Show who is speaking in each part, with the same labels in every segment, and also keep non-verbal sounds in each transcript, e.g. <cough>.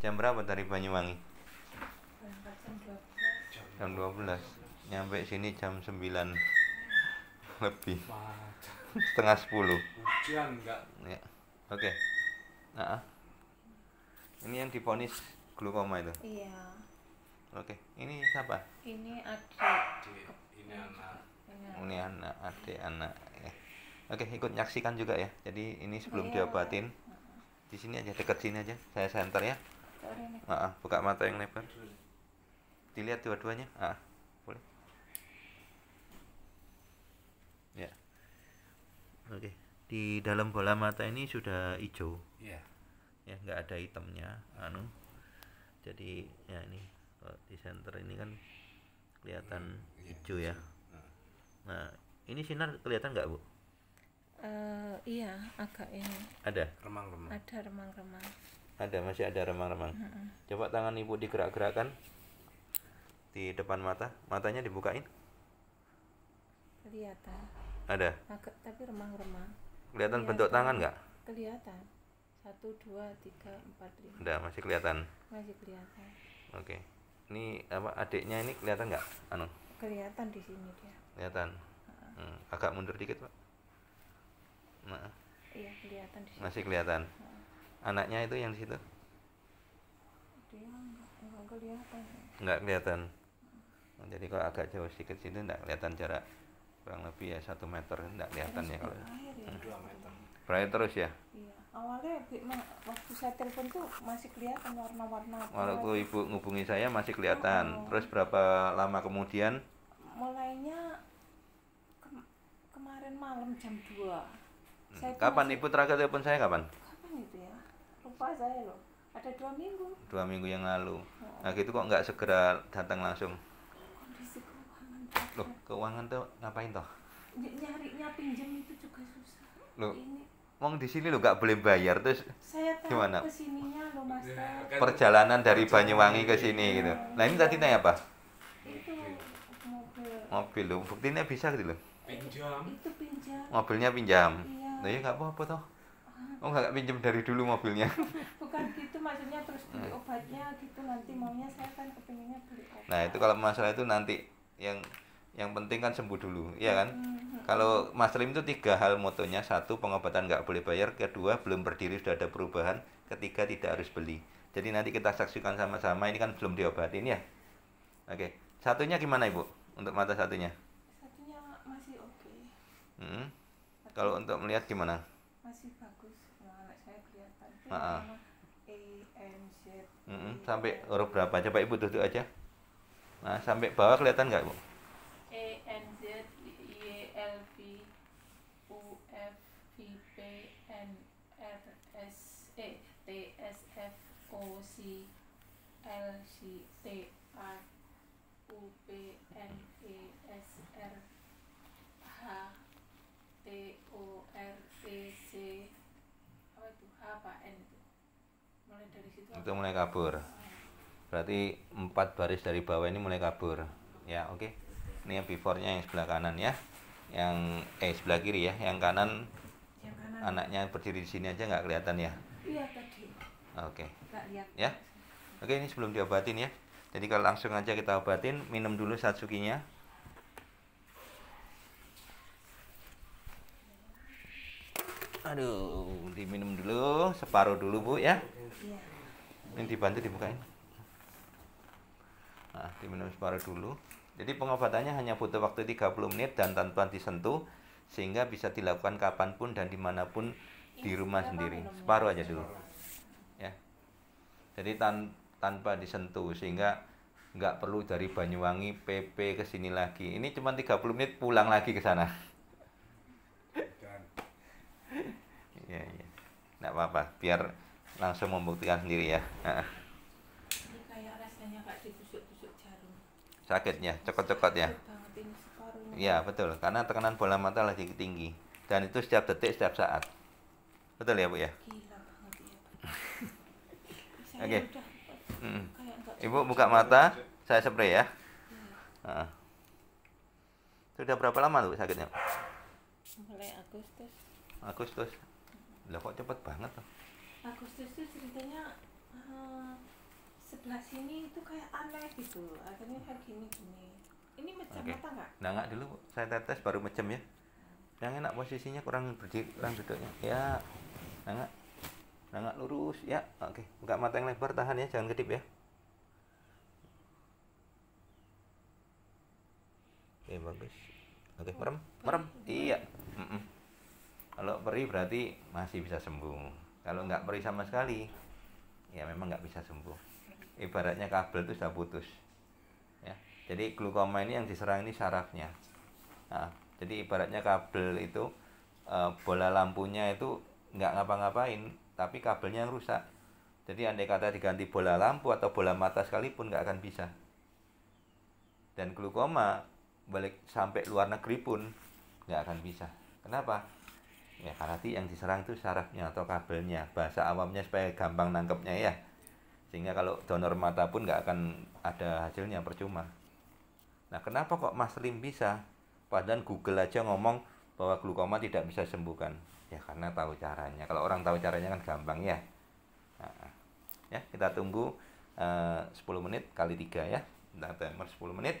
Speaker 1: jam berapa dari Banyuwangi jam 12 nyampe sini jam 9 lebih setengah 10 hujan enggak ya. oke okay. nah, ini yang diponis glukoma itu iya oke okay. ini siapa
Speaker 2: ini adik ini anak
Speaker 1: ini anak adik anak ya. oke ikut nyaksikan juga ya jadi ini sebelum iya. diobatin di sini aja dekat sini aja saya center ya ah, buka mata yang lebar dilihat dua-duanya ah boleh ya oke okay. di dalam bola mata ini sudah hijau ya ya nggak ada hitamnya anu jadi ya ini di center ini kan kelihatan hmm, hijau ya nah ini sinar kelihatan nggak bu
Speaker 2: uh, iya agak ini
Speaker 1: ada remang-remang
Speaker 2: ada remang-remang
Speaker 1: ada masih ada remang-remang hmm. coba tangan ibu digerak-gerakkan di depan mata matanya dibukain kelihatan ada
Speaker 2: Agak, tapi remang-remang
Speaker 1: kelihatan, kelihatan bentuk tangan nggak
Speaker 2: kelihatan satu dua tiga empat lima ada masih kelihatan masih kelihatan
Speaker 1: oke ini apa adiknya ini kelihatan nggak anu
Speaker 2: kelihatan di sini dia
Speaker 1: kelihatan hmm, agak mundur dikit pak nah
Speaker 2: iya kelihatan di sini. masih kelihatan
Speaker 1: anaknya itu yang di situ
Speaker 2: dia nggak kelihatan
Speaker 1: nggak kelihatan oh, jadi kalau agak jauh sedikit situ nggak kelihatan jarak kurang lebih ya satu meter nggak kelihatan terus ya kalau berair, ya. Hmm. meter berair terus ya
Speaker 2: iya. awalnya waktu saya telepon tuh masih kelihatan warna-warna waktu
Speaker 1: ibu ngubungi saya masih kelihatan oh. oh. terus berapa lama kemudian
Speaker 2: mulainya ke kemarin malam jam 2 saya hmm. kapan
Speaker 1: ibu terakhir telepon saya kapan
Speaker 2: kapan itu ya puasa ya loh ada dua minggu
Speaker 1: dua minggu yang lalu oh. nah gitu kok nggak segera datang langsung
Speaker 2: kondisi keuangan
Speaker 1: loh keuangan tuh ngapain toh
Speaker 2: nyarinya pinjam itu juga susah
Speaker 1: loh ini Wong di sini lo nggak boleh bayar terus Saya gimana?
Speaker 2: Kesininya lo mas.
Speaker 1: Iya, kan perjalanan dari Banyuwangi ke sini ya. gitu. Nah ini tadi naik apa? Itu mobil. Mobil lo buktinya bisa gitu lo.
Speaker 2: Pinjam. Itu pinjam.
Speaker 1: Mobilnya pinjam. Iya. Nah ya nggak apa-apa toh oh enggak pinjem dari dulu mobilnya <laughs>
Speaker 2: bukan gitu maksudnya terus beli nah. obatnya gitu nanti maunya saya
Speaker 1: kan kepinginnya beli obat nah itu kalau masalah itu nanti yang yang penting kan sembuh dulu ya kan hmm. kalau Mas Lim itu tiga hal motonya satu pengobatan nggak boleh bayar kedua belum berdiri sudah ada perubahan ketiga tidak harus beli jadi nanti kita saksikan sama-sama ini kan belum diobatin ya oke satunya gimana ibu untuk mata satunya
Speaker 2: satunya masih oke
Speaker 1: okay. hmm. kalau untuk melihat gimana masih A A
Speaker 2: E N Z
Speaker 1: mm -hmm. sampai huruf berapa coba ibu duduk aja nah sampai bawah kelihatan nggak bu
Speaker 2: E N Z Y e L V U F V P N R S E T S F O C L C T R U P N E S R H T O R T e C
Speaker 1: itu mulai kabur oh. berarti empat baris dari bawah ini mulai kabur ya oke okay. ini yang beforenya yang sebelah kanan ya yang eh sebelah kiri ya yang kanan, yang kanan. anaknya berdiri di sini aja nggak kelihatan ya iya tadi oke okay. ya oke okay, ini sebelum diobatin ya jadi kalau langsung aja kita obatin minum dulu satsukinya Aduh, diminum dulu, separuh dulu Bu ya. Iya. Ini dibantu dibukain. Nah, diminum separuh dulu. Jadi pengobatannya hanya butuh waktu 30 menit dan tanpa disentuh sehingga bisa dilakukan kapanpun dan dimanapun iya, di rumah sendiri. Separuh aja dulu. Ya. Jadi tan tanpa disentuh sehingga nggak perlu dari Banyuwangi PP ke sini lagi. Ini cuma 30 menit pulang lagi ke sana. Iya, iya. Enggak apa-apa, biar langsung membuktikan sendiri ya. kayak rasanya kayak ditusuk Sakitnya, cokot cokot ya. Iya, betul. Karena tekanan bola mata lagi tinggi dan itu setiap detik, setiap saat. Betul ya, Bu ya? ya <laughs> Oke. Okay. Hmm. Ibu buka mata, saya spray ya. Nah. Iya. Sudah berapa lama tuh sakitnya?
Speaker 2: Mulai Agustus.
Speaker 1: Agustus lah kok cepet banget tuh?
Speaker 2: Agustus itu ceritanya uh, sebelah sini itu kayak aneh gitu akhirnya kayak gini gini ini macam okay. mata nggak nah
Speaker 1: nggak dulu saya tetes baru macam ya yang enak posisinya kurang berdiri kurang duduknya ya nah nggak nah nggak lurus ya oke okay. nggak mata yang lebar tahan ya jangan kedip ya oke okay, bagus oke okay, merem merem iya kalau perih berarti masih bisa sembuh. Kalau nggak perih sama sekali, ya memang nggak bisa sembuh. Ibaratnya kabel itu sudah putus. Ya. Jadi glukoma ini yang diserang ini sarafnya. Nah, jadi ibaratnya kabel itu e, bola lampunya itu nggak ngapa-ngapain, tapi kabelnya yang rusak. Jadi andai kata diganti bola lampu atau bola mata sekalipun nggak akan bisa. Dan glukoma balik sampai luar negeri pun nggak akan bisa. Kenapa? ya karena nanti yang diserang itu sarafnya atau kabelnya bahasa awamnya supaya gampang nangkepnya ya sehingga kalau donor mata pun nggak akan ada hasilnya percuma nah kenapa kok Mas Lim bisa padahal Google aja ngomong bahwa glukoma tidak bisa sembuhkan ya karena tahu caranya kalau orang tahu caranya kan gampang ya nah, ya kita tunggu eh, uh, 10 menit kali tiga ya kita timer 10 menit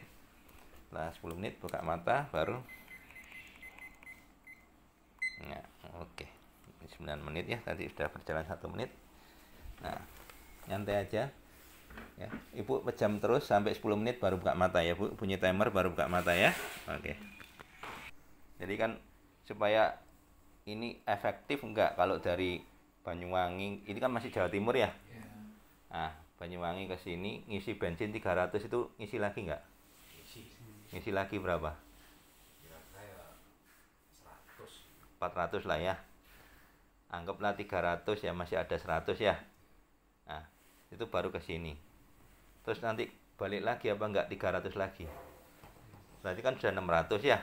Speaker 1: lah 10 menit buka mata baru ya oke okay. 9 menit ya tadi sudah berjalan satu menit nah nyantai aja ya ibu pejam terus sampai 10 menit baru buka mata ya bu bunyi timer baru buka mata ya oke okay. jadi kan supaya ini efektif enggak kalau dari Banyuwangi ini kan masih Jawa Timur ya iya. nah Banyuwangi ke sini ngisi bensin 300 itu ngisi lagi enggak ngisi lagi berapa 400 lah ya anggaplah 300 ya masih ada 100 ya nah itu baru ke sini terus nanti balik lagi apa enggak 300 lagi berarti kan sudah 600 ya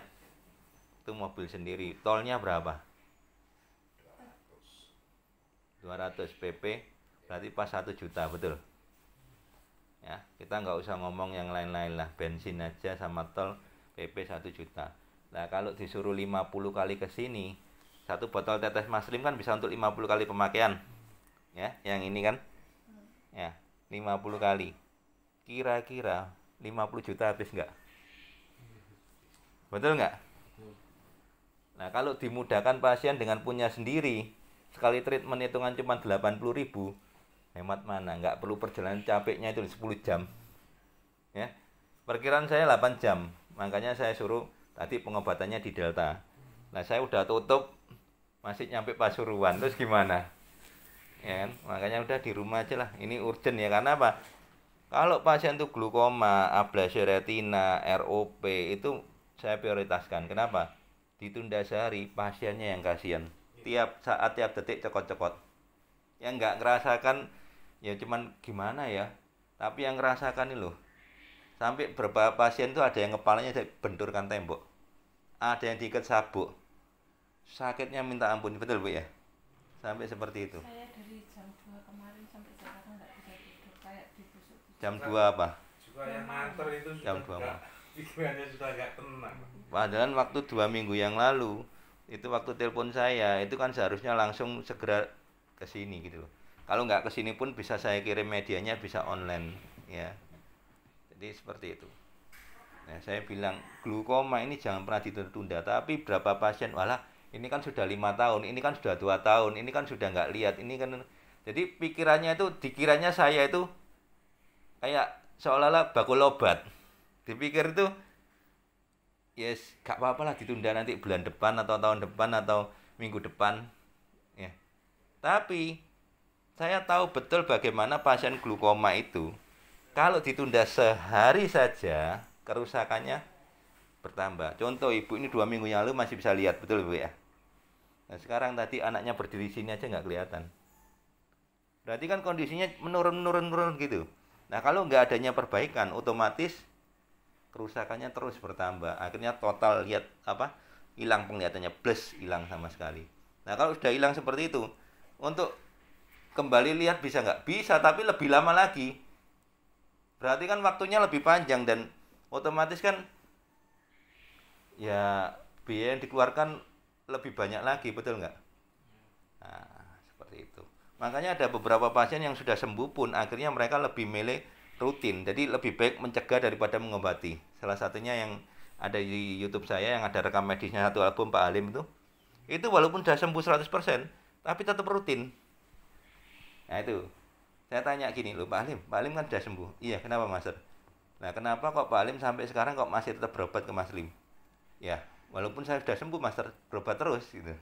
Speaker 1: itu mobil sendiri tolnya berapa 200 PP berarti pas 1 juta betul ya kita nggak usah ngomong yang lain-lain lah bensin aja sama tol PP 1 juta nah kalau disuruh 50 kali ke sini satu botol tetes maslim kan bisa untuk 50 kali pemakaian ya yang ini kan ya 50 kali kira-kira 50 juta habis enggak betul enggak nah kalau dimudahkan pasien dengan punya sendiri sekali treatment hitungan cuma 80 ribu hemat mana enggak perlu perjalanan capeknya itu 10 jam ya perkiraan saya 8 jam makanya saya suruh tadi pengobatannya di Delta nah saya udah tutup masih nyampe Pasuruan terus gimana ya kan makanya udah di rumah aja lah ini urgent ya karena apa kalau pasien tuh glukoma ablasi retina ROP itu saya prioritaskan kenapa ditunda sehari pasiennya yang kasihan tiap saat tiap detik cekot-cekot yang nggak ngerasakan ya cuman gimana ya tapi yang ngerasakan ini loh sampai beberapa pasien tuh ada yang kepalanya benturkan tembok ada yang diikat sabuk sakitnya minta ampun betul bu ya sampai seperti itu
Speaker 2: jam dua kemarin
Speaker 1: jam 2 apa jam padahal waktu dua minggu yang lalu itu waktu telepon saya itu kan seharusnya langsung segera ke sini gitu kalau nggak ke sini pun bisa saya kirim medianya bisa online ya jadi seperti itu nah saya bilang glukoma ini jangan pernah ditunda tapi berapa pasien walah ini kan sudah lima tahun ini kan sudah dua tahun ini kan sudah nggak lihat ini kan jadi pikirannya itu dikiranya saya itu kayak seolah-olah baku obat dipikir itu yes gak apa-apa lah ditunda nanti bulan depan atau tahun depan atau minggu depan ya tapi saya tahu betul bagaimana pasien glukoma itu kalau ditunda sehari saja kerusakannya bertambah. Contoh ibu ini dua minggu yang lalu masih bisa lihat, betul ibu ya? Nah sekarang tadi anaknya berdiri sini aja nggak kelihatan. Berarti kan kondisinya menurun, menurun, menurun gitu. Nah kalau nggak adanya perbaikan, otomatis kerusakannya terus bertambah. Akhirnya total lihat apa? Hilang penglihatannya, plus hilang sama sekali. Nah kalau sudah hilang seperti itu, untuk kembali lihat bisa nggak? Bisa, tapi lebih lama lagi. Berarti kan waktunya lebih panjang dan otomatis kan ya biaya yang dikeluarkan lebih banyak lagi betul nggak nah, seperti itu makanya ada beberapa pasien yang sudah sembuh pun akhirnya mereka lebih milih rutin jadi lebih baik mencegah daripada mengobati salah satunya yang ada di YouTube saya yang ada rekam medisnya satu album Pak Alim itu itu walaupun sudah sembuh 100% tapi tetap rutin nah itu saya tanya gini loh Pak Alim Pak Alim kan sudah sembuh iya kenapa Mas nah kenapa kok Pak Alim sampai sekarang kok masih tetap berobat ke Mas Lim ya walaupun saya sudah sembuh master berobat terus gitu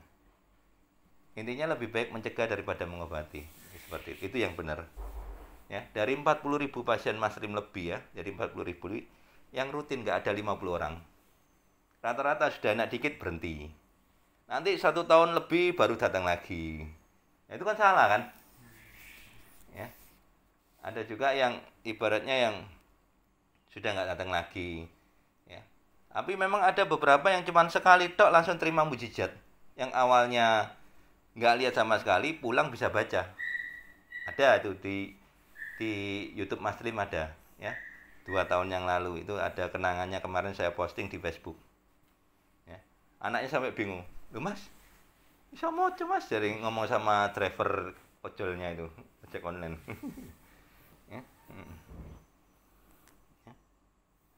Speaker 1: intinya lebih baik mencegah daripada mengobati seperti itu, itu yang benar ya dari 40 ribu pasien Mas lebih ya jadi 40 ribu yang rutin nggak ada 50 orang rata-rata sudah anak dikit berhenti nanti satu tahun lebih baru datang lagi ya, itu kan salah kan ya ada juga yang ibaratnya yang sudah nggak datang lagi tapi memang ada beberapa yang cuman sekali tok langsung terima mujizat. Yang awalnya nggak lihat sama sekali, pulang bisa baca. Ada itu di di YouTube Mas Trim ada ya. Dua tahun yang lalu itu ada kenangannya kemarin saya posting di Facebook. Ya. Anaknya sampai bingung. Lu Mas, bisa mau cemas dari ngomong sama driver ojolnya itu ojek online. <laughs> ya. Hmm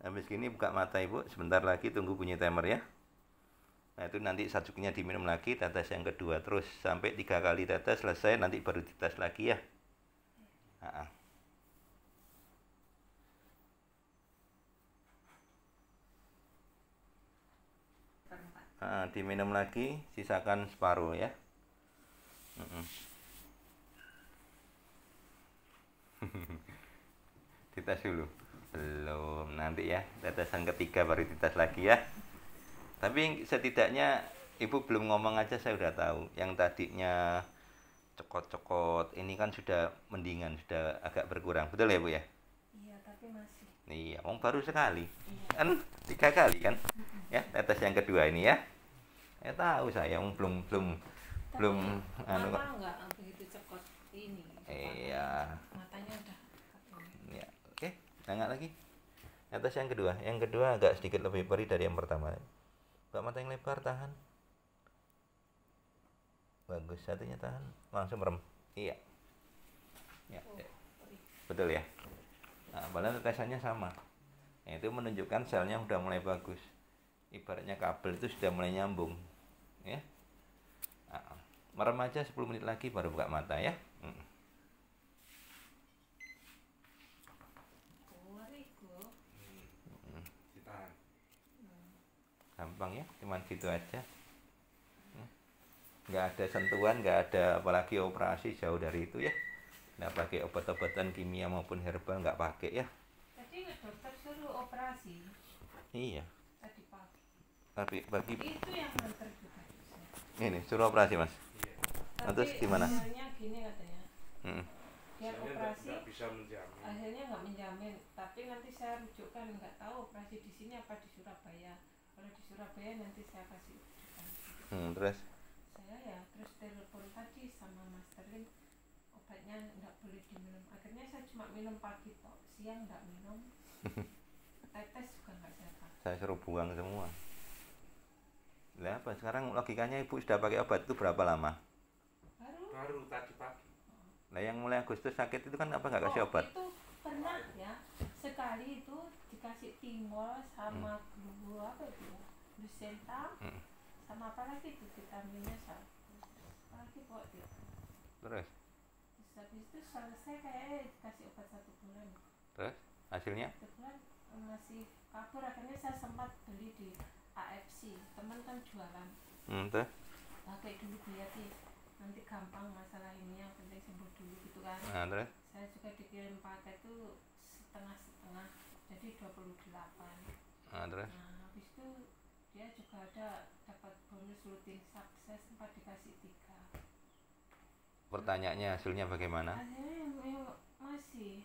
Speaker 1: habis ini buka mata ibu sebentar lagi tunggu bunyi timer ya nah itu nanti sajuknya diminum lagi tetes yang kedua terus sampai tiga kali tetes selesai nanti baru dites lagi ya nah, Nah, diminum lagi, sisakan separuh ya. Mm -mm.
Speaker 2: <laughs>
Speaker 1: Dites dulu belum nanti ya tetesan ketiga baru dites lagi ya tapi setidaknya ibu belum ngomong aja saya udah tahu yang tadinya cokot-cokot ini kan sudah mendingan sudah agak berkurang betul ya bu ya
Speaker 2: iya tapi masih
Speaker 1: iya om baru sekali iya. kan tiga kali kan ya tetes yang kedua ini ya ya tahu saya om belum belum tapi belum anu
Speaker 2: enggak begitu cokot ini
Speaker 1: iya hangat nah, lagi atas nah, yang kedua yang kedua agak sedikit lebih perih dari yang pertama buka mata yang lebar tahan bagus satunya tahan langsung merem iya ya, ya. betul ya nah, padahal tetesannya sama nah, itu menunjukkan selnya sudah mulai bagus ibaratnya kabel itu sudah mulai nyambung ya merem aja 10 menit lagi baru buka mata ya mm. gampang ya cuman gitu aja nggak ada sentuhan nggak ada apalagi operasi jauh dari itu ya nggak pakai obat-obatan kimia maupun herbal nggak pakai ya
Speaker 2: tadi dokter suruh operasi
Speaker 1: iya tadi pagi tapi bagi itu
Speaker 2: yang dokter juga
Speaker 1: ini suruh operasi mas iya. Nah, terus gimana akhirnya gini katanya
Speaker 2: hmm. operasi gak, bisa menjamin. akhirnya nggak menjamin tapi nanti saya rujukkan nggak tahu operasi di sini apa di Surabaya kalau di Surabaya nanti saya kasih hmm, terus saya ya terus telepon tadi sama masterin obatnya nggak boleh diminum akhirnya saya cuma minum pagi toh siang nggak minum tetes
Speaker 1: <laughs> juga nggak saya pakai saya suruh buang semua lah apa sekarang logikanya ibu sudah pakai obat itu berapa lama baru baru tadi pagi lah yang mulai Agustus sakit itu kan apa nggak kasih obat
Speaker 2: itu pernah ya sekali itu dikasih timol sama hmm. apa itu Nusenta hmm. sama apa lagi itu vitaminnya sama lagi buat dia terus terus habis itu selesai kayak dikasih obat satu bulan
Speaker 1: terus hasilnya
Speaker 2: satu bulan eh, masih kabur akhirnya saya sempat beli di AFC teman kan jualan hmm, terus pakai dulu sih nanti gampang masalah ini yang penting sembuh dulu gitu kan nah, terus saya juga dikirim paket tuh setengah-setengah jadi 28 nah, terus? nah habis itu dia juga ada dapat bonus rutin sukses sempat dikasih tiga
Speaker 1: pertanyaannya hasilnya bagaimana?
Speaker 2: hasilnya masih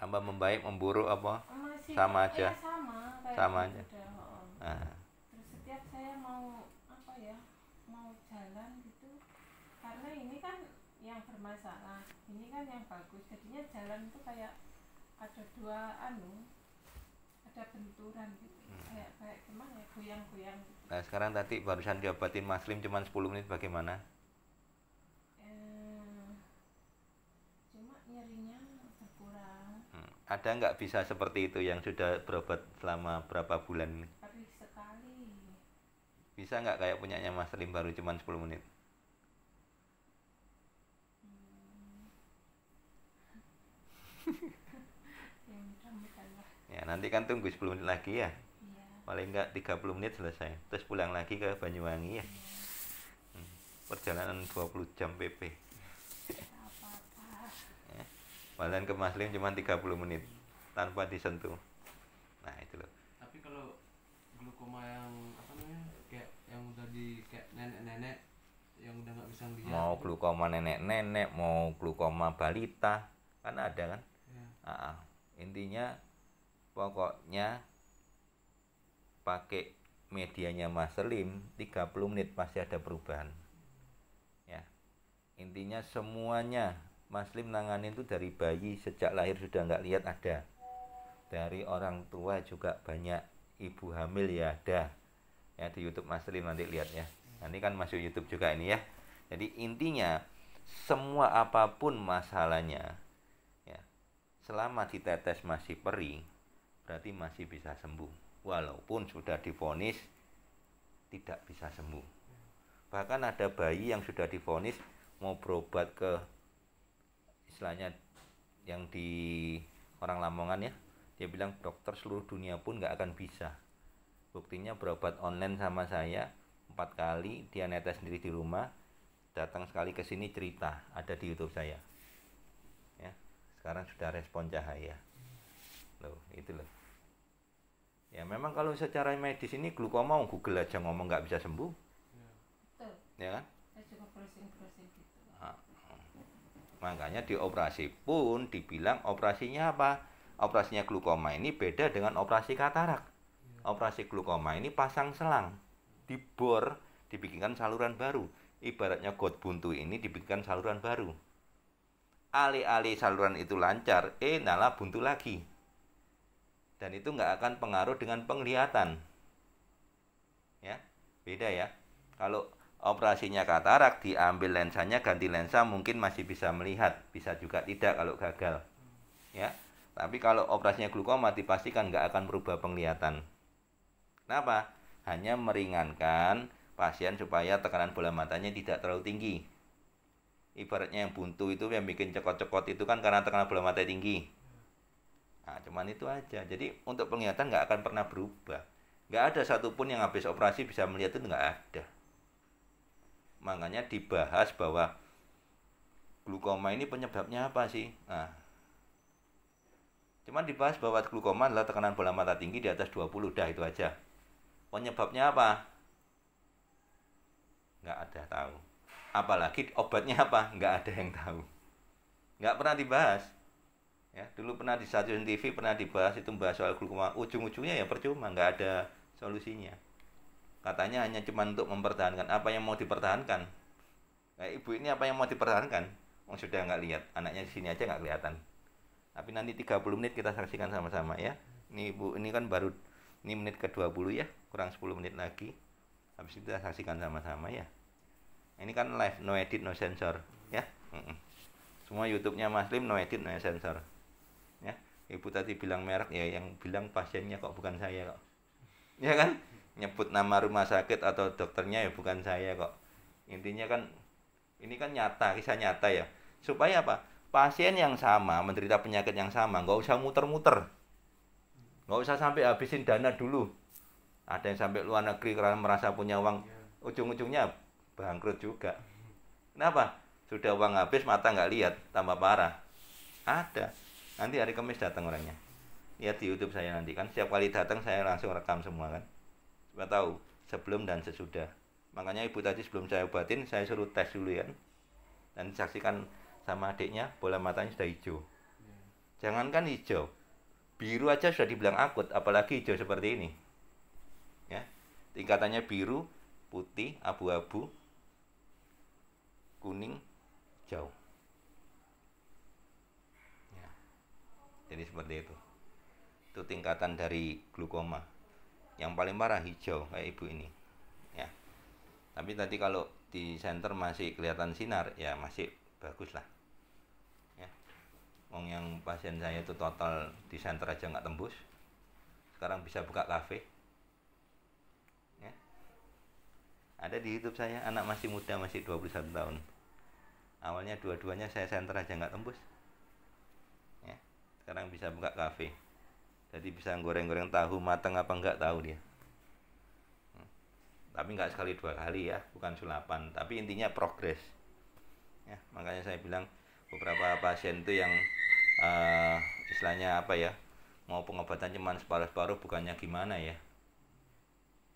Speaker 1: tambah membaik memburuk apa? masih sama aja ya sama, sama gitu aja udah, nah. Oh.
Speaker 2: terus setiap saya mau apa ya mau jalan gitu karena ini kan yang bermasalah ini kan yang bagus jadinya jalan itu kayak ada dua anu ada benturan gitu hmm. kayak kayak cuman ya goyang-goyang gitu.
Speaker 1: nah sekarang tadi barusan diobatin Mas Lim cuma 10 menit bagaimana eh, cuma nyerinya udah hmm. ada nggak bisa seperti itu yang sudah berobat selama berapa bulan
Speaker 2: tapi sekali
Speaker 1: bisa nggak kayak punyanya Mas Lim baru cuma 10 menit hmm. <laughs> ya nanti kan tunggu 10 menit lagi ya iya. paling enggak 30 menit selesai terus pulang lagi ke Banyuwangi ya hmm, perjalanan 20 jam PP ya. ke Maslim cuma 30 menit tanpa disentuh nah itu loh
Speaker 2: tapi kalau glukoma yang apa namanya kayak yang udah di kayak nenek-nenek yang udah nggak bisa ngelihat. mau
Speaker 1: glukoma nenek-nenek mau glukoma balita kan ada kan ya. intinya pokoknya pakai medianya Mas Selim 30 menit pasti ada perubahan ya intinya semuanya Mas Selim nanganin itu dari bayi sejak lahir sudah nggak lihat ada dari orang tua juga banyak ibu hamil ya ada ya di YouTube Mas Selim nanti lihat ya nanti kan masuk YouTube juga ini ya jadi intinya semua apapun masalahnya ya selama ditetes masih perih berarti masih bisa sembuh walaupun sudah difonis tidak bisa sembuh bahkan ada bayi yang sudah difonis mau berobat ke istilahnya yang di orang Lamongan ya dia bilang dokter seluruh dunia pun nggak akan bisa buktinya berobat online sama saya empat kali dia netes sendiri di rumah datang sekali ke sini cerita ada di YouTube saya ya sekarang sudah respon cahaya loh itu loh Ya memang kalau secara medis ini glukoma Google aja ngomong nggak bisa sembuh.
Speaker 2: Betul. Ya kan? Ya, gitu.
Speaker 1: ah, hmm. makanya di operasi pun dibilang operasinya apa? Operasinya glukoma ini beda dengan operasi katarak. Iya. Operasi glukoma ini pasang selang, dibor, dibikinkan saluran baru. Ibaratnya got buntu ini dibikinkan saluran baru. Alih-alih saluran itu lancar, eh nala buntu lagi dan itu nggak akan pengaruh dengan penglihatan ya beda ya kalau operasinya katarak diambil lensanya ganti lensa mungkin masih bisa melihat bisa juga tidak kalau gagal ya tapi kalau operasinya glukoma dipastikan nggak akan merubah penglihatan kenapa hanya meringankan pasien supaya tekanan bola matanya tidak terlalu tinggi ibaratnya yang buntu itu yang bikin cekot-cekot itu kan karena tekanan bola mata tinggi Nah, cuman itu aja. Jadi untuk penglihatan nggak akan pernah berubah. Nggak ada satupun yang habis operasi bisa melihat itu nggak ada. Makanya dibahas bahwa glukoma ini penyebabnya apa sih? Nah, cuman dibahas bahwa glukoma adalah tekanan bola mata tinggi di atas 20 dah itu aja. Penyebabnya apa? Nggak ada tahu. Apalagi obatnya apa? Nggak ada yang tahu. Nggak pernah dibahas ya dulu pernah di stasiun TV pernah dibahas itu bahas soal glukoma ujung-ujungnya ya percuma nggak ada solusinya katanya hanya cuma untuk mempertahankan apa yang mau dipertahankan kayak ibu ini apa yang mau dipertahankan oh, sudah nggak lihat anaknya di sini aja nggak kelihatan tapi nanti 30 menit kita saksikan sama-sama ya ini ibu ini kan baru ini menit ke 20 ya kurang 10 menit lagi habis itu kita saksikan sama-sama ya ini kan live no edit no sensor ya semua YouTube-nya muslim no edit no sensor ibu tadi bilang merek ya yang bilang pasiennya kok bukan saya kok ya kan nyebut nama rumah sakit atau dokternya ya bukan saya kok intinya kan ini kan nyata kisah nyata ya supaya apa pasien yang sama menderita penyakit yang sama nggak usah muter-muter nggak usah sampai habisin dana dulu ada yang sampai luar negeri karena merasa punya uang iya. ujung-ujungnya bangkrut juga kenapa sudah uang habis mata nggak lihat tambah parah ada Nanti hari Kamis datang orangnya. Lihat di YouTube saya nanti kan. Setiap kali datang saya langsung rekam semua kan. coba tahu sebelum dan sesudah. Makanya ibu tadi sebelum saya obatin saya suruh tes dulu ya. Dan saksikan sama adiknya bola matanya sudah hijau. Jangankan hijau, biru aja sudah dibilang akut, apalagi hijau seperti ini. Ya, tingkatannya biru, putih, abu-abu, kuning, jauh jadi seperti itu itu tingkatan dari glukoma yang paling parah hijau kayak ibu ini ya tapi tadi kalau di center masih kelihatan sinar ya masih bagus lah ya Wong yang pasien saya itu total di center aja nggak tembus sekarang bisa buka kafe ya ada di YouTube saya anak masih muda masih 21 tahun awalnya dua-duanya saya center aja nggak tembus sekarang bisa buka kafe jadi bisa goreng-goreng tahu mateng apa enggak tahu dia hmm. tapi enggak sekali dua kali ya bukan sulapan tapi intinya progres ya makanya saya bilang beberapa pasien itu yang uh, istilahnya apa ya mau pengobatan cuman separuh-separuh bukannya gimana ya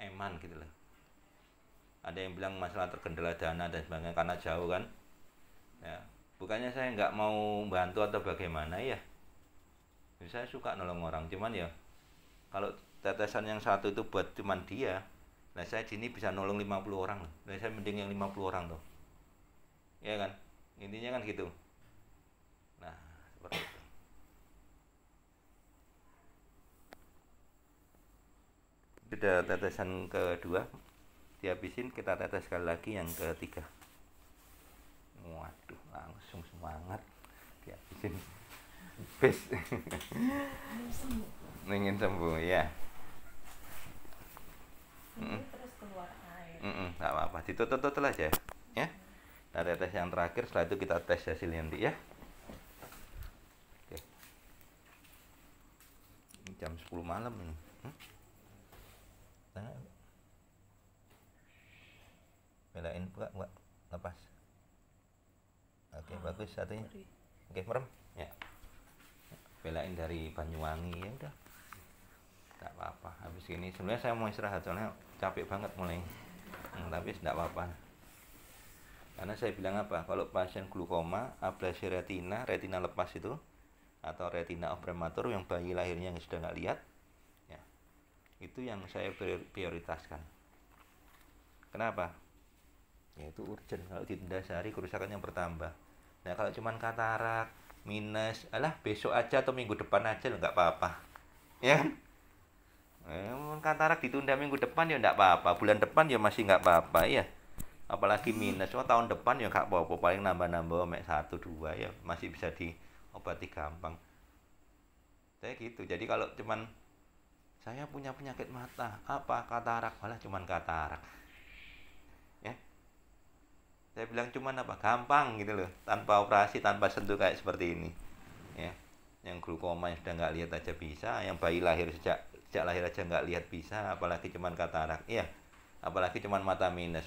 Speaker 1: eman gitu loh ada yang bilang masalah terkendala dana dan sebagainya karena jauh kan ya bukannya saya enggak mau bantu atau bagaimana ya Ya, saya suka nolong orang cuman ya kalau tetesan yang satu itu buat cuman dia nah saya di sini bisa nolong 50 orang nah saya mending yang 50 orang tuh ya kan intinya kan gitu nah seperti itu sudah tetesan kedua dihabisin kita tetes sekali lagi yang ketiga waduh langsung semangat dihabisin bis <laughs> ingin sembuh ya mm -mm. Mm nggak apa-apa ditutup-tutup aja ya dari tes yang terakhir setelah itu kita tes hasilnya nanti ya Oke. Ini jam 10 malam ini hmm? Nah. belain buka buka lepas oke ah, bagus satunya oke merem ya belain dari Banyuwangi ya udah tidak apa-apa habis ini sebenarnya saya mau istirahat soalnya capek banget mulai hmm, tapi tidak apa-apa karena saya bilang apa kalau pasien glukoma ablasi retina retina lepas itu atau retina prematur yang bayi lahirnya yang sudah nggak lihat ya itu yang saya prioritaskan kenapa yaitu urgent kalau ditunda sehari kerusakan yang bertambah nah kalau cuman katarak minus alah besok aja atau minggu depan aja lo nggak apa-apa ya kan? eh, katarak ditunda minggu depan ya nggak apa-apa bulan depan ya masih nggak apa-apa ya apalagi minus oh tahun depan ya nggak apa-apa paling nambah-nambah mek satu dua ya masih bisa diobati gampang saya gitu jadi kalau cuman saya punya penyakit mata apa katarak malah cuman katarak saya bilang cuman apa gampang gitu loh tanpa operasi tanpa sentuh kayak seperti ini ya yang glukoma yang sudah nggak lihat aja bisa yang bayi lahir sejak sejak lahir aja nggak lihat bisa apalagi cuman katarak iya apalagi cuman mata minus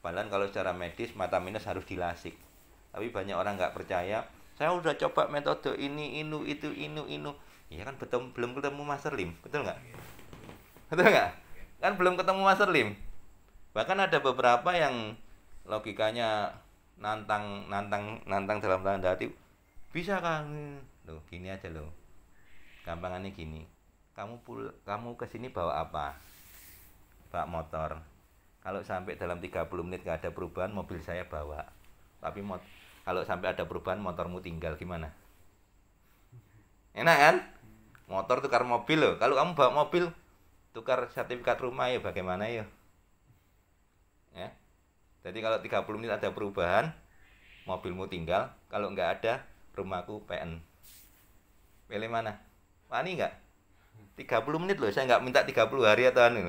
Speaker 1: padahal kalau secara medis mata minus harus dilasik tapi banyak orang nggak percaya saya udah coba metode ini inu itu inu inu iya kan betul, belum ketemu master Lim betul nggak betul nggak kan belum ketemu master Lim bahkan ada beberapa yang logikanya nantang nantang nantang dalam tanda hati bisa kan loh gini aja loh gampangannya gini kamu pul kamu kesini bawa apa pak motor kalau sampai dalam 30 menit gak ada perubahan mobil saya bawa tapi mot kalau sampai ada perubahan motormu tinggal gimana enak kan motor tukar mobil loh kalau kamu bawa mobil tukar sertifikat rumah ya bagaimana ya jadi kalau 30 menit ada perubahan, mobilmu tinggal. Kalau nggak ada, rumahku PN. Pilih mana? Wani nggak? 30 menit loh, saya nggak minta 30 hari atau anu.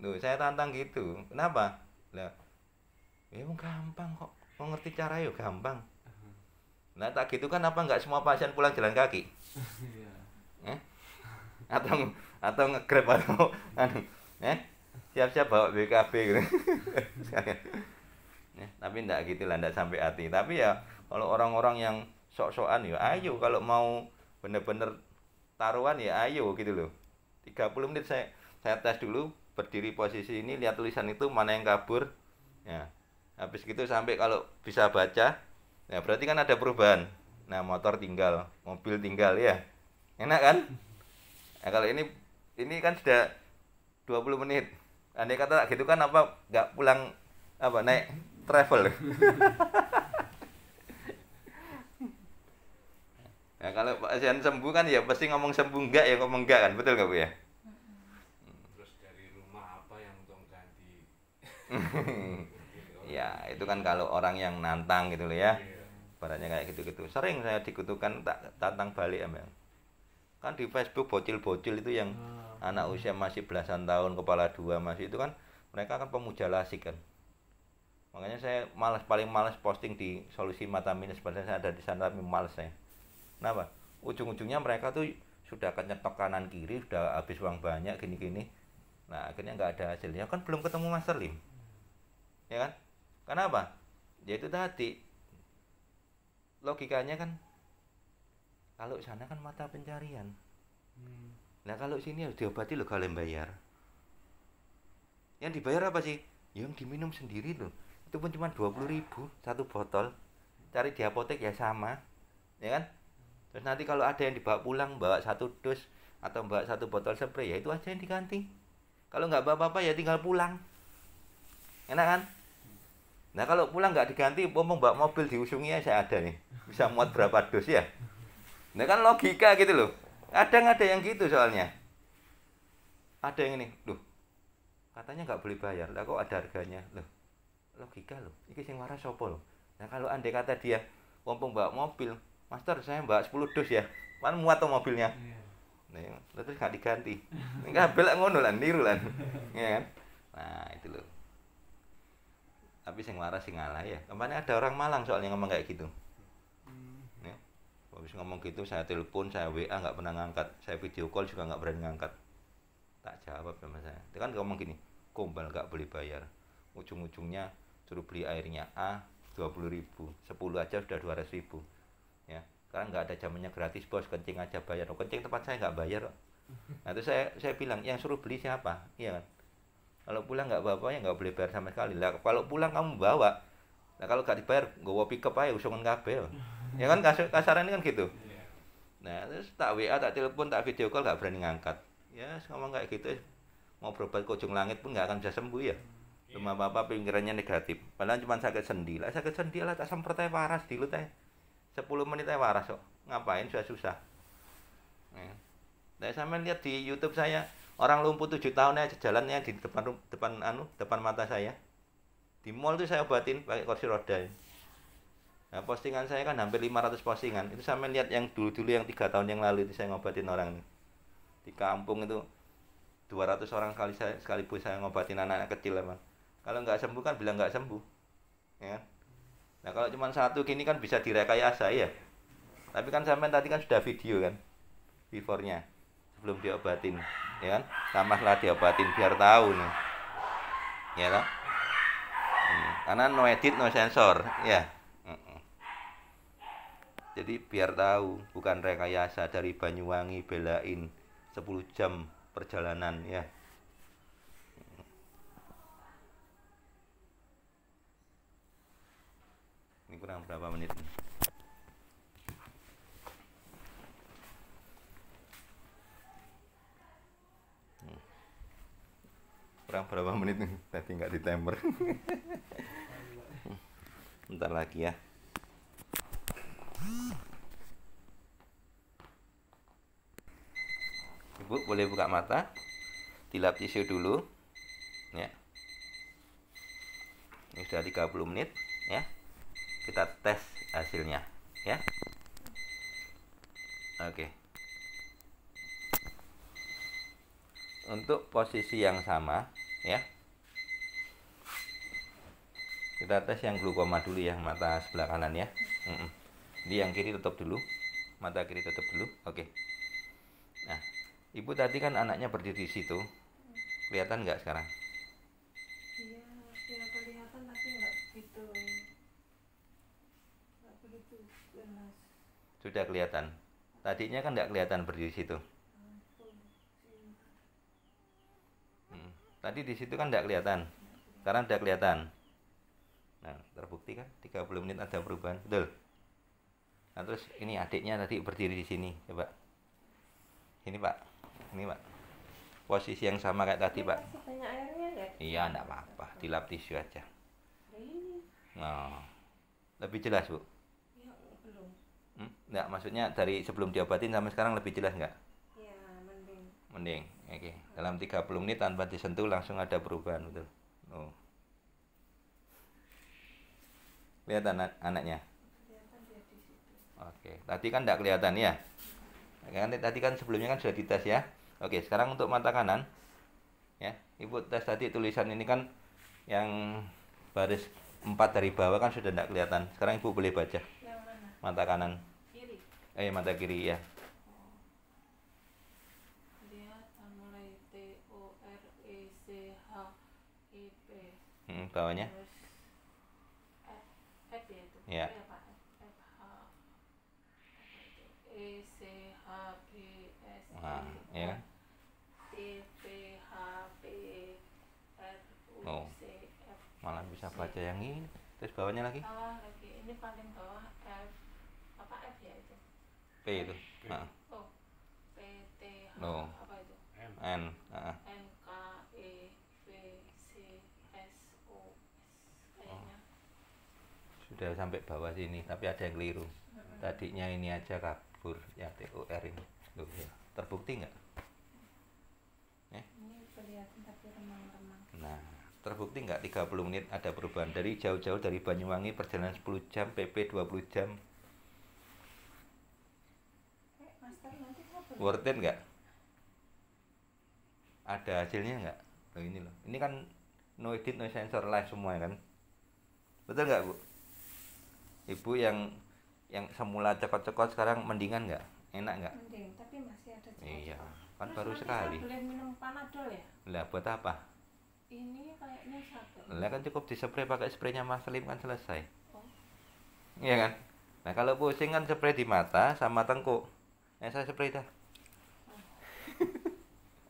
Speaker 1: Loh, saya tantang gitu. Kenapa? Lah, ya gampang kok. Mau ngerti cara yuk ya gampang. Nah tak gitu kan apa nggak semua pasien pulang jalan kaki? <laughs> Iya. eh? Atau atau ngegrab atau <laughs> anu, eh? siap-siap bawa BKB gitu. <laughs> ya, tapi tidak gitu lah, enggak sampai hati. Tapi ya kalau orang-orang yang sok-sokan ya ayo kalau mau benar-benar taruhan ya ayo gitu loh. 30 menit saya saya tes dulu berdiri posisi ini lihat tulisan itu mana yang kabur. Ya. Habis gitu sampai kalau bisa baca ya berarti kan ada perubahan. Nah, motor tinggal, mobil tinggal ya. Enak kan? Nah, kalau ini ini kan sudah 20 menit andai kata gitu kan apa nggak pulang apa naik travel <laughs> ya kalau pasien sembuh kan ya pasti ngomong sembuh enggak ya ngomong enggak kan betul nggak bu ya terus dari rumah apa yang untuk ganti <laughs> ya itu kan kalau orang yang nantang gitu loh ya iya. barannya kayak gitu-gitu sering saya dikutukan tak tantang balik emang kan di Facebook bocil-bocil itu yang ah anak usia masih belasan tahun kepala dua masih itu kan mereka kan pemuja lasik kan makanya saya malas paling malas posting di solusi mata minus padahal saya ada di sana tapi malas saya kenapa ujung-ujungnya mereka tuh sudah nyetok kanan kiri sudah habis uang banyak gini-gini nah akhirnya nggak ada hasilnya kan belum ketemu master lim ya kan apa ya itu tadi logikanya kan kalau sana kan mata pencarian Nah kalau sini harus diobati loh kalau bayar. Yang dibayar apa sih? Yang diminum sendiri loh. Itu pun cuma dua puluh ribu satu botol. Cari di apotek ya sama, ya kan? Terus nanti kalau ada yang dibawa pulang bawa satu dus atau bawa satu botol spray ya itu aja yang diganti. Kalau nggak bawa apa-apa ya tinggal pulang. Enak kan? Nah kalau pulang nggak diganti, ngomong bawa mobil diusungnya saya ada nih. Bisa muat berapa dus ya? Nah kan logika gitu loh Kadang ada yang gitu soalnya. Ada yang ini, duh katanya nggak boleh bayar, lah kok ada harganya, loh, logika loh, ini sing marah sopo loh. Nah kalau andai kata dia, wampung bawa mobil, master saya bawa 10 dus ya, mana muat tuh mobilnya? Iya. Nih, terus nggak diganti, nggak belak ngono lah, niru lah, ya kan? Nah itu loh. Tapi sing marah sing ngalah ya. Kemarin ada orang Malang soalnya ngomong kayak gitu habis ngomong gitu saya telepon saya WA nggak pernah ngangkat saya video call juga nggak berani ngangkat tak jawab sama saya dia kan ngomong gini gombal nggak beli bayar ujung-ujungnya suruh beli airnya A 20 ribu 10 aja sudah 200 ribu ya karena nggak ada jamannya gratis bos kencing aja bayar oh, kencing tempat saya nggak bayar nah itu saya saya bilang yang suruh beli siapa iya kan kalau pulang nggak bawa ya nggak boleh bayar sama sekali lah kalau pulang kamu bawa nah kalau nggak dibayar gue pick up aja usungan kabel ya kan kasar kasarannya kan gitu iya. nah terus tak wa tak telepon tak video call gak berani ngangkat ya ngomong kayak gitu mau berobat ke ujung langit pun nggak akan bisa sembuh ya iya. cuma bapak pinggirannya negatif padahal cuma sakit sendi lah sakit sendi lah tak sempat teh waras dulu teh sepuluh menit teh waras kok ngapain sudah susah ya. Nah, sama lihat di YouTube saya orang lumpuh tujuh tahun aja jalannya di depan depan anu depan mata saya di mall tuh saya obatin pakai kursi roda Nah, postingan saya kan hampir 500 postingan. Itu sampai lihat yang dulu-dulu yang tiga tahun yang lalu itu saya ngobatin orang nih. Di kampung itu 200 orang kali saya sekaligus saya ngobatin anak-anak kecil emang. Kalau nggak sembuh kan bilang nggak sembuh. Ya. Kan? Nah, kalau cuma satu gini kan bisa direkayasa ya. Tapi kan sampai tadi kan sudah video kan beforenya nya sebelum diobatin, ya kan? Sama lah diobatin biar tahu nih. Ya kan? Karena no edit no sensor, ya jadi biar tahu bukan rekayasa dari Banyuwangi belain 10 jam perjalanan ya ini kurang berapa menit hmm. kurang berapa menit tadi nggak di timer <laughs> bentar lagi ya Bu, boleh buka mata. Dilap tisu dulu. Ya. Ini sudah 30 menit, ya. Kita tes hasilnya, ya. Oke. Untuk posisi yang sama, ya. Kita tes yang glukoma dulu ya, mata sebelah kanan ya. Mm -mm. Di yang kiri tutup dulu. Mata kiri tutup dulu. Oke. Okay. Ibu tadi kan anaknya berdiri di situ. Kelihatan nggak sekarang? Iya, ya kelihatan tapi nggak begitu. Nggak begitu jelas. Sudah kelihatan. Tadinya kan nggak kelihatan berdiri di situ. Hmm. Tadi di situ kan nggak kelihatan. Sekarang udah kelihatan. Nah, terbukti kan 30 menit ada perubahan. Betul. Nah, terus ini adiknya tadi berdiri di sini, coba. Ini, Pak ini pak posisi yang sama kayak tadi pak
Speaker 2: iya enggak apa-apa
Speaker 1: dilap tisu aja nah lebih jelas bu iya, hmm? enggak maksudnya dari sebelum diobatin sampai sekarang lebih jelas enggak ya mending mending oke okay. dalam 30 menit tanpa disentuh langsung ada perubahan betul oh lihat anak anaknya oke okay. tadi kan tidak kelihatan ya kan tadi kan sebelumnya kan sudah dites ya Oke, sekarang untuk mata kanan. Ya, Ibu tes tadi tulisan ini kan yang baris 4 dari bawah kan sudah tidak kelihatan. Sekarang Ibu boleh baca. Yang mana? Mata kanan. Kiri. Eh, mata kiri ya. Hmm, bawahnya? ya,
Speaker 2: itu. ya. ya kan oh malah bisa baca
Speaker 1: yang ini terus bawahnya lagi
Speaker 2: bawah lagi ini paling bawah F apa F ya itu
Speaker 1: P itu P. Nah.
Speaker 2: oh P T H no. Oh. apa itu M. N nah. N K E V C S O S kayaknya e oh.
Speaker 1: sudah sampai bawah sini tapi ada yang keliru tadinya ini aja kabur ya T O R ini Loh, ya. terbukti nggak? Ya. Nah, terbukti nggak 30 menit ada perubahan dari jauh-jauh dari Banyuwangi perjalanan 10 jam PP 20 jam. Worth it nggak? Ada hasilnya nggak? Loh ini loh. Ini kan no edit no sensor live semua ya kan. Betul nggak bu? Ibu yang yang semula cepat-cepat sekarang mendingan nggak? enak nggak
Speaker 2: mending tapi masih ada cepat iya kan Terus baru sekali boleh minum panadol ya
Speaker 1: lah buat apa
Speaker 2: ini kayaknya satu lah kan
Speaker 1: cukup di pakai spraynya mas Slim kan selesai oh. iya kan nah kalau pusing kan spray di mata sama tengkuk eh saya spray dah oh.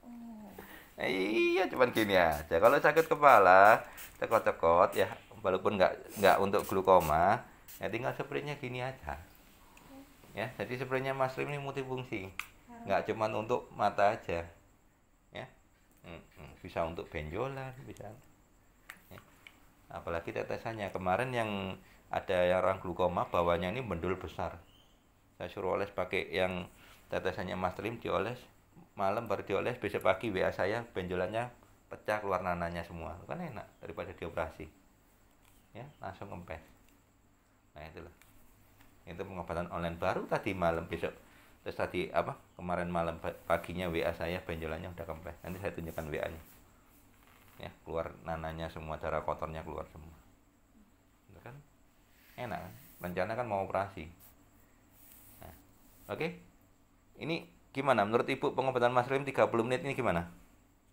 Speaker 1: oh. iya cuman gini aja kalau sakit kepala cekot-cekot ya walaupun nggak nggak untuk glukoma ya tinggal spraynya gini aja ya jadi sebenarnya maslim ini multifungsi nggak cuma untuk mata aja ya hmm, hmm. bisa untuk benjolan bisa ya. apalagi tetesannya kemarin yang ada yang orang glukoma bawahnya ini bendul besar saya suruh oles pakai yang tetesannya maslim dioles malam baru dioles besok pagi WA saya benjolannya pecah keluar nananya semua kan enak daripada dioperasi ya langsung kempes nah itulah itu pengobatan online baru tadi malam besok terus tadi apa kemarin malam paginya WA saya benjolannya udah kempes nanti saya tunjukkan WA nya ya keluar nananya semua darah kotornya keluar semua itu kan enak kan? rencana kan mau operasi nah, oke okay? ini gimana menurut ibu pengobatan Mas Rim 30 menit ini gimana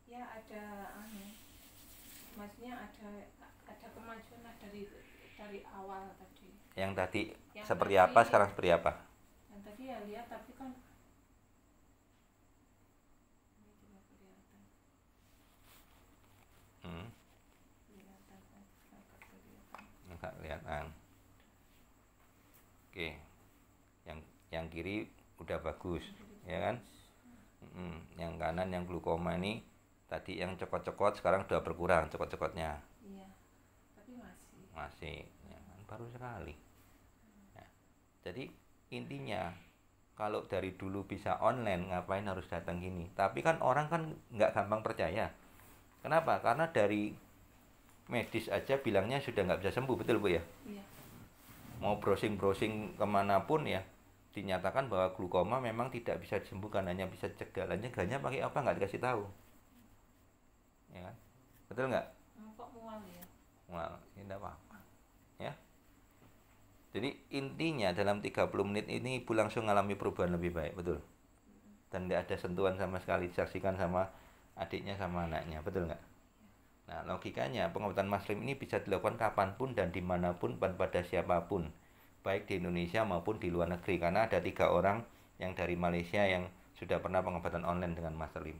Speaker 2: ya ada
Speaker 1: anu, maksudnya ada ada kemajuan dari dari awal tadi yang tadi seperti apa sekarang seperti apa yang nah,
Speaker 2: tadi ya lihat tapi kan
Speaker 1: hmm. Kan? nggak kelihatan oke yang yang kiri udah bagus ya kan hmm. yang kanan yang glukoma ini tadi yang cokot-cokot sekarang udah berkurang cokot-cokotnya iya tapi masih masih ya kan? baru sekali jadi intinya kalau dari dulu bisa online ngapain harus datang gini tapi kan orang kan nggak gampang percaya kenapa karena dari medis aja bilangnya sudah nggak bisa sembuh betul bu ya iya. mau browsing browsing kemanapun ya dinyatakan bahwa glukoma memang tidak bisa disembuhkan hanya bisa cegah dan cegahnya pakai apa nggak dikasih tahu ya kan? betul nggak
Speaker 2: kok mual ya
Speaker 1: mual ini apa, -apa. Jadi intinya dalam 30 menit ini ibu langsung mengalami perubahan lebih baik, betul? Dan tidak ada sentuhan sama sekali disaksikan sama adiknya sama anaknya, betul nggak? Nah logikanya pengobatan maslim ini bisa dilakukan kapanpun dan dimanapun dan pada siapapun, baik di Indonesia maupun di luar negeri, karena ada tiga orang yang dari Malaysia yang sudah pernah pengobatan online dengan maslim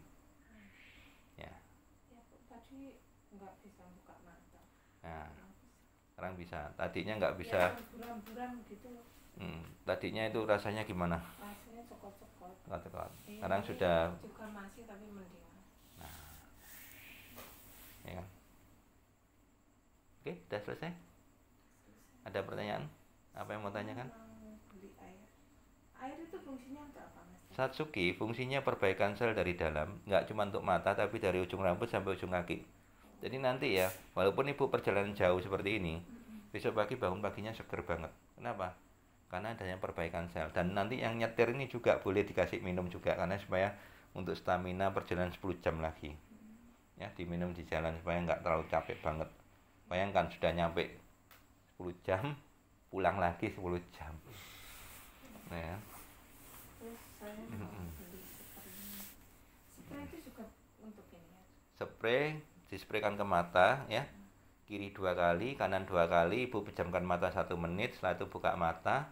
Speaker 1: sekarang bisa tadinya nggak bisa ya,
Speaker 2: buram -buram gitu
Speaker 1: Hmm, tadinya itu rasanya gimana
Speaker 2: rasanya cokot-cokot cokot. Eh, iya, sekarang iya, sudah juga masih tapi mending nah ya kan
Speaker 1: oke sudah selesai? selesai ada pertanyaan apa yang mau tanyakan beli
Speaker 2: air. air itu fungsinya untuk apa
Speaker 1: mas Satsuki fungsinya perbaikan sel dari dalam nggak cuma untuk mata tapi dari ujung rambut sampai ujung kaki jadi nanti ya, walaupun ibu perjalanan jauh seperti ini, besok pagi bangun paginya seger banget. Kenapa? Karena adanya perbaikan sel. Dan nanti yang nyetir ini juga boleh dikasih minum juga karena supaya untuk stamina perjalanan 10 jam lagi. Ya, diminum di jalan supaya nggak terlalu capek banget. Bayangkan sudah nyampe 10 jam, pulang lagi 10 jam. Nah, ya. Terus -hmm. spray itu juga untuk ini ya. Spray disprekan ke mata ya kiri dua kali kanan dua kali ibu pejamkan mata satu menit setelah itu buka mata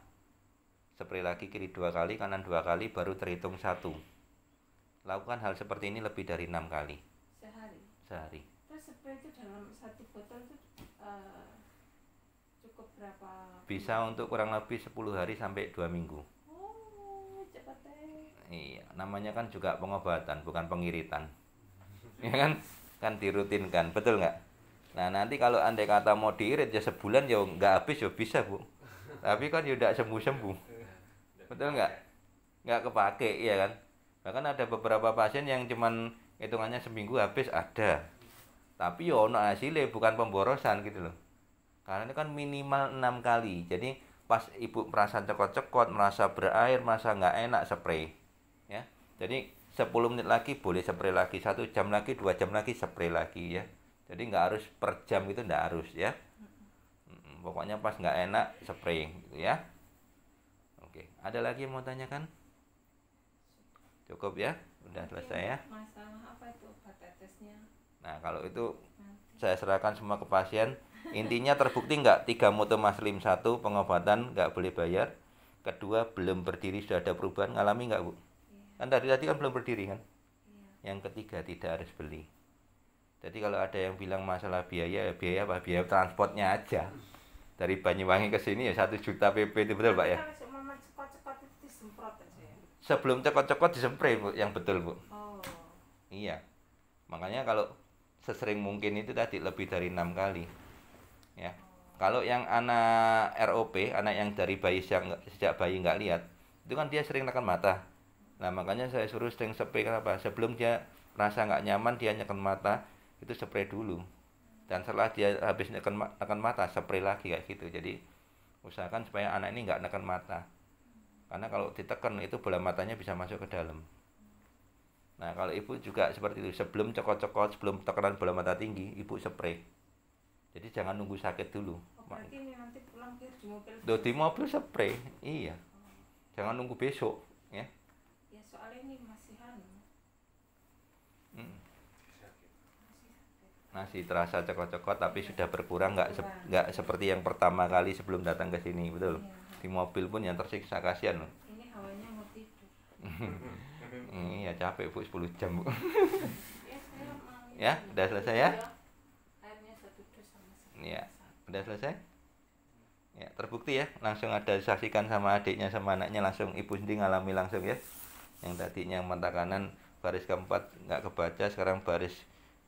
Speaker 1: spray lagi kiri dua kali kanan dua kali baru terhitung satu lakukan hal seperti ini lebih dari enam kali sehari sehari
Speaker 2: terus spray itu dalam satu botol itu uh, cukup berapa
Speaker 1: bisa untuk kurang lebih 10 hari sampai dua minggu
Speaker 2: oh cepat deh
Speaker 1: iya namanya kan juga pengobatan bukan pengiritan ya kan kan dirutinkan betul nggak nah nanti kalau andai kata mau diirit ya sebulan ya nggak habis ya bisa bu tapi kan ya udah sembuh sembuh betul nggak nggak kepake ya kan bahkan ada beberapa pasien yang cuman hitungannya seminggu habis ada tapi ya ono hasilnya bukan pemborosan gitu loh karena ini kan minimal enam kali jadi pas ibu merasa cekot-cekot merasa berair merasa nggak enak spray ya jadi 10 menit lagi boleh spray lagi, satu jam lagi, dua jam lagi spray lagi ya. Jadi nggak harus per jam itu nggak harus ya. Pokoknya pas nggak enak spray gitu ya. Oke, ada lagi yang mau tanyakan? Cukup ya, udah selesai ya.
Speaker 2: Masalah apa itu obat tetesnya?
Speaker 1: Nah kalau itu Nanti. saya serahkan semua ke pasien. Intinya terbukti nggak tiga moto maslim satu pengobatan nggak boleh bayar. Kedua belum berdiri sudah ada perubahan ngalami nggak bu? kan dari tadi kan belum berdiri kan ya. yang ketiga tidak harus beli jadi kalau ada yang bilang masalah biaya ya biaya apa biaya transportnya aja dari Banyuwangi ke sini ya satu juta pp itu betul pak ya, ya? sebelum cekot cepat disemprot bu yang betul bu oh. iya makanya kalau sesering mungkin itu tadi lebih dari enam kali ya oh. kalau yang anak ROP anak yang dari bayi sejak, sejak bayi nggak lihat itu kan dia sering tekan mata Nah makanya saya suruh sering spray kenapa? Sebelum dia rasa nggak nyaman dia nyekan mata itu spray dulu. Dan setelah dia habis nyekan, nyekan mata spray lagi kayak gitu. Jadi usahakan supaya anak ini nggak neken mata. Karena kalau ditekan itu bola matanya bisa masuk ke dalam. Nah kalau ibu juga seperti itu sebelum cokot-cokot sebelum tekanan bola mata tinggi ibu spray. Jadi jangan nunggu sakit dulu. Oh,
Speaker 2: nanti pulang mobil. di mobil
Speaker 1: spray, iya. Jangan nunggu besok masih terasa cokot-cokot tapi sudah berkurang nggak se nggak seperti yang pertama kali sebelum datang ke sini betul iya. di mobil pun yang tersiksa kasihan loh
Speaker 2: ini ya mau tidur <laughs>
Speaker 1: iya, capek bu 10 jam bu
Speaker 2: iya, <laughs> ya udah selesai ya ya udah selesai
Speaker 1: ya terbukti ya langsung ada disaksikan sama adiknya sama anaknya langsung ibu sendiri ngalami langsung ya yang tadinya mata kanan baris keempat nggak kebaca sekarang baris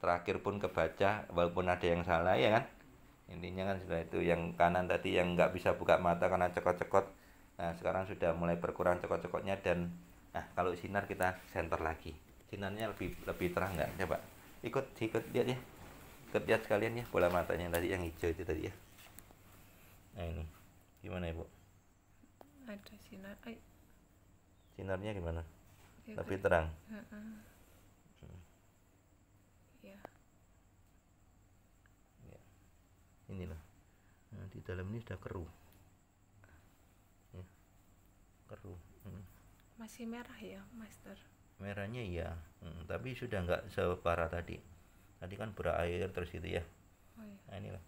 Speaker 1: terakhir pun kebaca walaupun ada yang salah ya kan intinya kan sudah itu yang kanan tadi yang nggak bisa buka mata karena cekot-cekot nah sekarang sudah mulai berkurang cekot-cekotnya dan nah kalau sinar kita center lagi sinarnya lebih lebih terang nggak coba ikut ikut lihat ya ikut lihat sekalian ya bola matanya tadi yang hijau itu tadi ya nah ini gimana ibu
Speaker 2: ada sinar ay.
Speaker 1: sinarnya gimana ya, lebih terang inilah nah, di dalam ini sudah keruh ya. keruh hmm.
Speaker 2: masih merah ya master
Speaker 1: merahnya iya hmm, tapi sudah nggak separah tadi tadi kan berair terus gitu ya oh, iya. nah inilah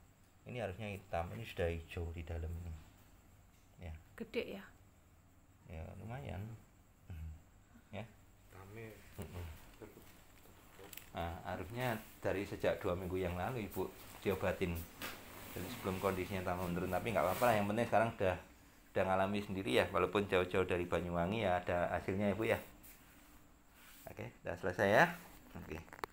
Speaker 1: ini harusnya hitam ini sudah hijau di dalam ini ya gede ya ya lumayan ya. hmm. ya Tame. Nah, harusnya dari sejak dua minggu yang lalu ibu diobatin jadi sebelum kondisinya tambah menurun tapi nggak apa-apa lah yang penting sekarang udah udah ngalami sendiri ya walaupun jauh-jauh dari Banyuwangi ya ada hasilnya ya ya oke udah selesai ya oke